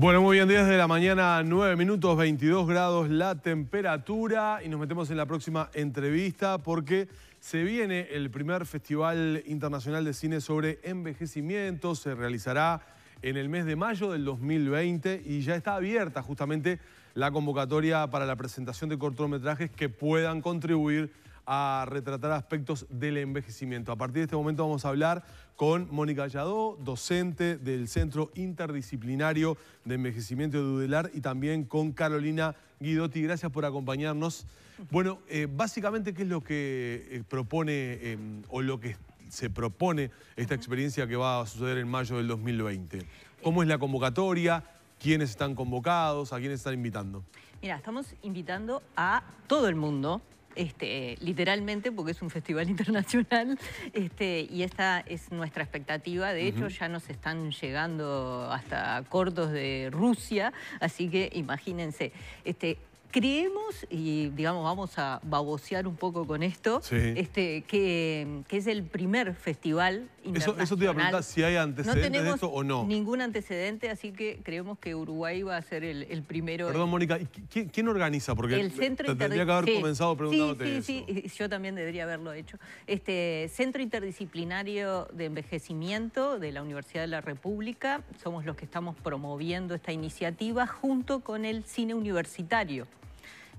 Bueno, muy bien, 10 de la mañana, 9 minutos, 22 grados la temperatura y nos metemos en la próxima entrevista porque se viene el primer Festival Internacional de Cine sobre Envejecimiento, se realizará en el mes de mayo del 2020 y ya está abierta justamente la convocatoria para la presentación de cortometrajes que puedan contribuir a retratar aspectos del envejecimiento. A partir de este momento vamos a hablar con Mónica Alladó, docente del Centro Interdisciplinario de Envejecimiento de Dudelar y también con Carolina Guidotti. Gracias por acompañarnos. Bueno, eh, básicamente, ¿qué es lo que eh, propone em, o lo que se propone esta experiencia que va a suceder en mayo del 2020? ¿Cómo es la convocatoria? ¿Quiénes están convocados? ¿A quiénes están invitando? Mira, estamos invitando a todo el mundo, este, literalmente, porque es un festival internacional, este, y esta es nuestra expectativa. De hecho, ya nos están llegando hasta cortos de Rusia, así que imagínense. Este, Creemos, y digamos, vamos a babosear un poco con esto, este, que, es el primer festival internacional. Eso, te iba a preguntar si hay antecedentes de eso o no. ningún antecedente, así que creemos que Uruguay va a ser el, primero. Perdón, Mónica, ¿quién, organiza? Porque el haber comenzado Sí, sí, yo también debería haberlo hecho. Este Centro Interdisciplinario de Envejecimiento de la Universidad de la República, somos los que estamos promoviendo esta iniciativa junto con el cine universitario.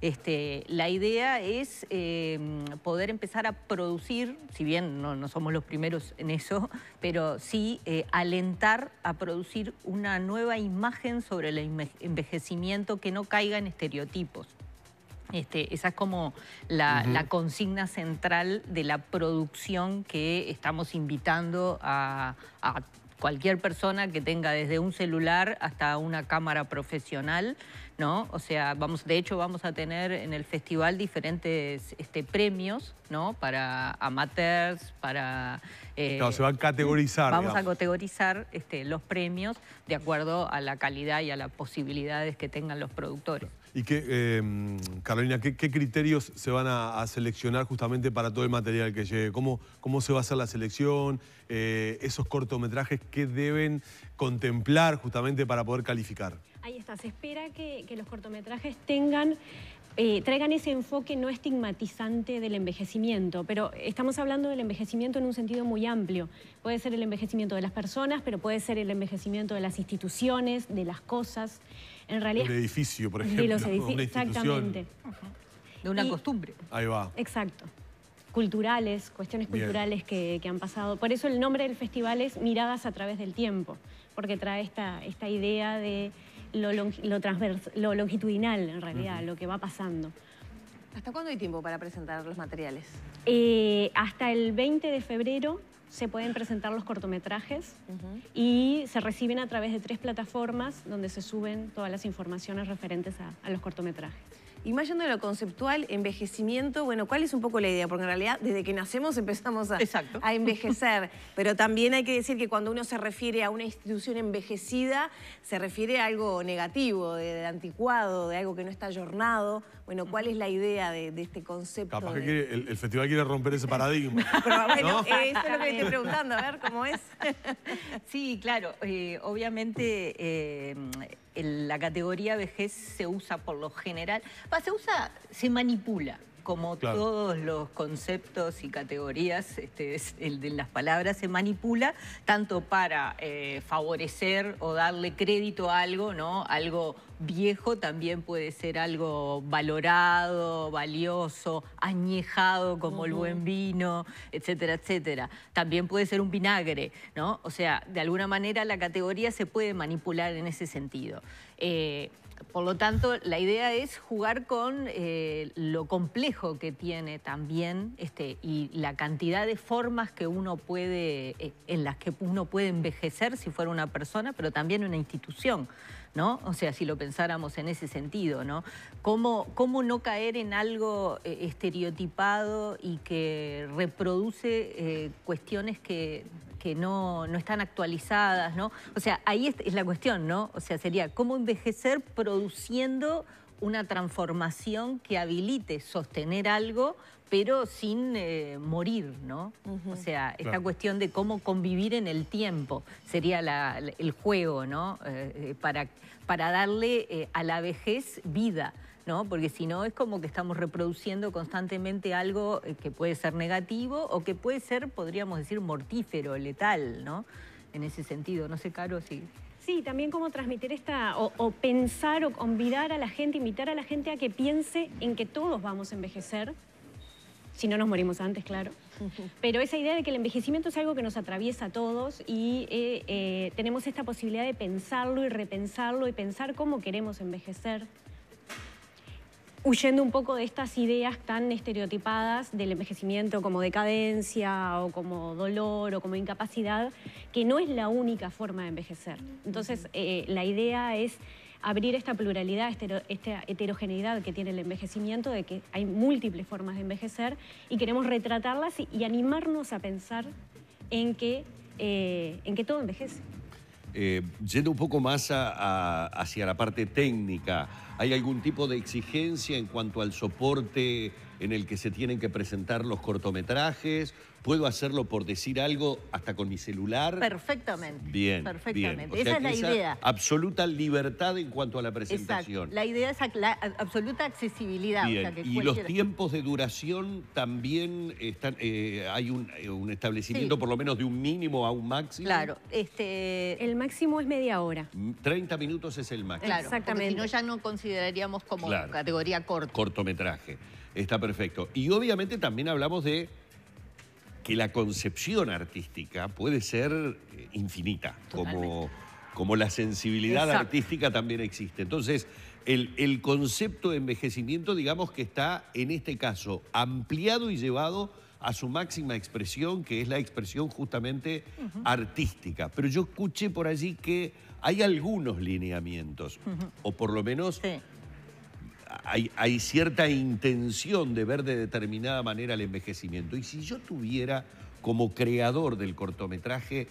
Este, la idea es em, poder empezar a producir, si bien no, somos los primeros en eso, pero sí eh, alentar a producir una nueva imagen sobre el envejecimiento que no caiga en estereotipos. Este, esa es como la, consigna central de la producción que estamos invitando a cualquier persona que tenga desde un celular hasta una cámara profesional o sea, vamos, de hecho vamos a tener en el festival diferentes este, premios, ¿no? Para amateurs, para... Eh, se van a categorizar. Vamos a categorizar este, los premios de acuerdo a la calidad y a las posibilidades que tengan los productores. ¿Y em, qué, Carolina, ¿qué, criterios se van a, seleccionar justamente para todo el material que llegue? ¿Cómo, cómo se va a hacer la selección? Eh, ¿Esos cortometrajes qué deben contemplar justamente para poder calificar? Ahí está, se espera que, los cortometrajes tengan eh, traigan ese enfoque no estigmatizante del envejecimiento, pero estamos hablando del envejecimiento en un sentido muy amplio. Puede ser el envejecimiento de las personas, pero puede ser el envejecimiento de las instituciones, de las cosas. En realidad. Un edificio, por ejemplo. De los edificios, exactamente. De una costumbre. Ahí va. Exacto. Culturales, cuestiones culturales que, que, han pasado. Por eso el nombre del festival es Miradas a través del tiempo, porque trae esta, esta idea de lo, lo, lo, longitudinal, en realidad, lo que va pasando. ¿Hasta cuándo hay tiempo para presentar los materiales? Eh, hasta el 20 de febrero se pueden presentar los cortometrajes y se reciben a través de tres plataformas donde se suben todas las informaciones referentes a los cortometrajes. Y más yendo a lo conceptual, envejecimiento, bueno, ¿cuál es un poco la idea? Porque en realidad desde que nacemos empezamos a, envejecer. Pero también hay que decir que cuando uno se refiere a una institución envejecida, se refiere a algo negativo, de, anticuado, de algo que no está ayornado. Bueno, ¿cuál es la idea de, este concepto? el, festival quiere romper ese paradigma. bueno, eso es lo que estoy preguntando, a ver cómo es. Sí, claro. Eh, obviamente... Eh, la categoría vejez se usa por lo general usa, se manipula, como todos los conceptos y categorías este, el de las palabras, se manipula tanto para eh, favorecer o darle crédito a algo, ¿no? Algo viejo también puede ser algo valorado, valioso, añejado como el buen vino, etcétera, etcétera. También puede ser un vinagre, ¿no? O sea, de alguna manera la categoría se puede manipular en ese sentido. Eh, por lo tanto, la idea es jugar con eh, lo complejo que tiene también este, y la cantidad de formas que uno puede, eh, en las que uno puede envejecer si fuera una persona, pero también una institución, ¿no? O sea, si lo pensáramos en ese sentido, ¿no? ¿Cómo, no caer en algo eh, estereotipado y que reproduce cuestiones que que no, están actualizadas, ¿no? O sea, ahí es, la cuestión, ¿no? O sea, sería cómo envejecer produciendo una transformación que habilite sostener algo, pero sin eh, morir, ¿no? O sea, esta cuestión de cómo convivir en el tiempo sería el juego, ¿no? Eh, eh, para, darle a la vejez vida. ¿no? Porque si no es como que estamos reproduciendo constantemente algo eh, que puede ser negativo o que puede ser, podríamos decir, mortífero, letal, ¿no? En ese sentido, no sé, Caro, si... Sí, también como transmitir esta, o, pensar, o convidar a la gente, invitar a la gente a que piense en que todos vamos a envejecer, si no nos morimos antes, claro. Pero esa idea de que el envejecimiento es algo que nos atraviesa a todos y eh, eh, tenemos esta posibilidad de pensarlo y repensarlo y pensar cómo queremos envejecer huyendo un poco de estas ideas tan estereotipadas del envejecimiento como decadencia o como dolor o como incapacidad, que no es la única forma de envejecer. Entonces, eh, la idea es abrir esta pluralidad, esta heterogeneidad que tiene el envejecimiento, de que hay múltiples formas de envejecer y queremos retratarlas y, animarnos a pensar en que, eh, en que todo envejece. Eh, yendo un poco más hacia la parte técnica, ¿hay algún tipo de exigencia en cuanto al soporte en el que se tienen que presentar los cortometrajes ¿Puedo hacerlo por decir algo hasta con mi celular? Perfectamente. Bien. Perfectamente. esa es la idea. Absoluta libertad en cuanto a la presentación. Exacto. La idea es la absoluta accesibilidad. y los tiempos de duración también están. Eh, hay un, eh, establecimiento por lo menos de un mínimo a un máximo. Claro. Este... El máximo es media hora. 30 mm, minutos es el máximo. Claro, Exactamente. Si no, ya no consideraríamos como categoría corto. Cortometraje. Está perfecto. Y obviamente también hablamos de que la concepción artística puede ser eh, infinita, como, como la sensibilidad artística también existe. Entonces, el, el, concepto de envejecimiento, digamos que está en este caso ampliado y llevado a su máxima expresión, que es la expresión justamente artística. Pero yo escuché por allí que hay algunos lineamientos, o por lo menos hay, cierta intención de ver de determinada manera el envejecimiento. Y si yo tuviera como creador del cortometraje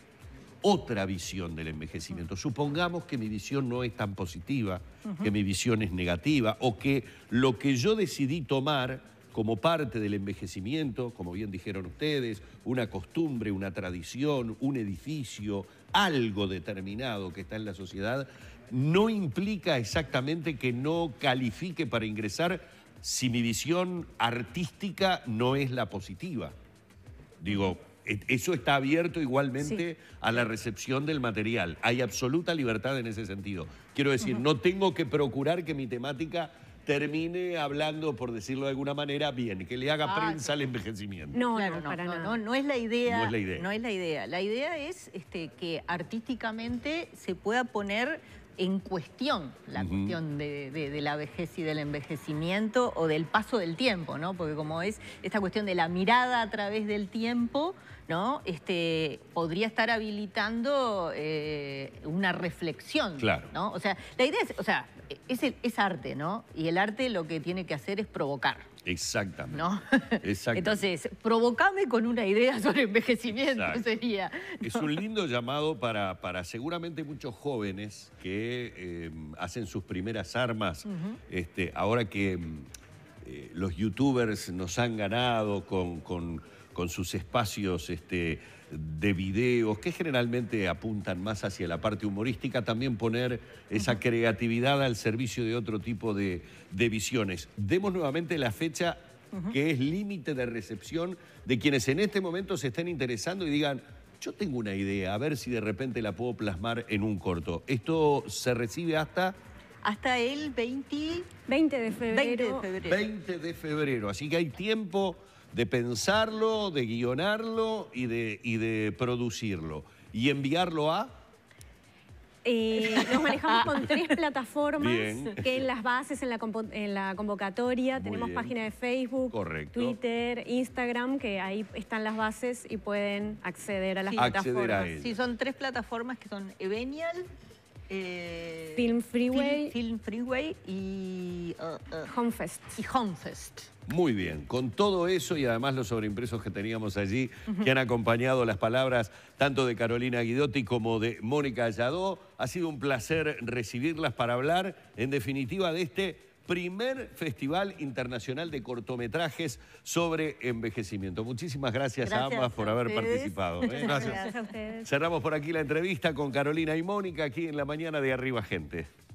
otra visión del envejecimiento. Supongamos que mi visión no es tan positiva, que mi visión es negativa o que lo que yo decidí tomar como parte del envejecimiento, como bien dijeron ustedes, una costumbre, una tradición, un edificio, algo determinado que está en la sociedad, no implica exactamente que no califique para ingresar si mi visión artística no es la positiva. Digo, e-, eso está abierto igualmente a la recepción del material. Hay absoluta libertad en ese sentido. Quiero decir, no tengo que procurar que mi temática termine hablando, por decirlo de alguna manera, bien, que le haga ah, prensa al envejecimiento. No, no, es la idea. No es la idea. es la idea. es este, que artísticamente se pueda poner en cuestión la cuestión de, la vejez y del envejecimiento o del paso del tiempo, ¿no? Porque como es esta cuestión de la mirada a través del tiempo, ¿no? Este, podría estar habilitando eh, una reflexión, claro. ¿no? O sea, la idea es, o sea, es, es arte, ¿no? Y el arte lo que tiene que hacer es provocar. Exactamente. ¿No? Entonces, provocame con una idea sobre envejecimiento sería. Es un lindo llamado para, para seguramente muchos jóvenes que eh, hacen sus primeras armas. este, ahora que mm, eh, los youtubers nos han ganado con con sus espacios este, de videos, que generalmente apuntan más hacia la parte humorística, también poner esa creatividad al servicio de otro tipo de, visiones. Demos nuevamente la fecha que es límite de recepción de quienes en este momento se estén interesando y digan, yo tengo una idea, a ver si de repente la puedo plasmar en un corto. Esto se recibe hasta hasta el 20... 20 de febrero. 20 de febrero. Así que hay tiempo de pensarlo, de guionarlo y de, y de producirlo. Y enviarlo a... Eh, nos manejamos con tres plataformas que en las bases, en la, convocatoria, tenemos página de Facebook, Twitter, Instagram, que ahí están las bases y pueden acceder a las plataformas. sí, son tres plataformas que son Evenial, eh, Film Freeway. y uh, uh. Homefest. Y Homefest. Muy bien, con todo eso y además los sobreimpresos que teníamos allí, que han acompañado las palabras tanto de Carolina Guidotti como de Mónica Alladó, ha sido un placer recibirlas para hablar, en definitiva, de este primer Festival Internacional de Cortometrajes sobre Envejecimiento. Muchísimas gracias, a ambas por haber participado. ¿eh? Gracias. gracias a ustedes. Cerramos por aquí la entrevista con Carolina y Mónica, aquí en la mañana de Arriba Gente.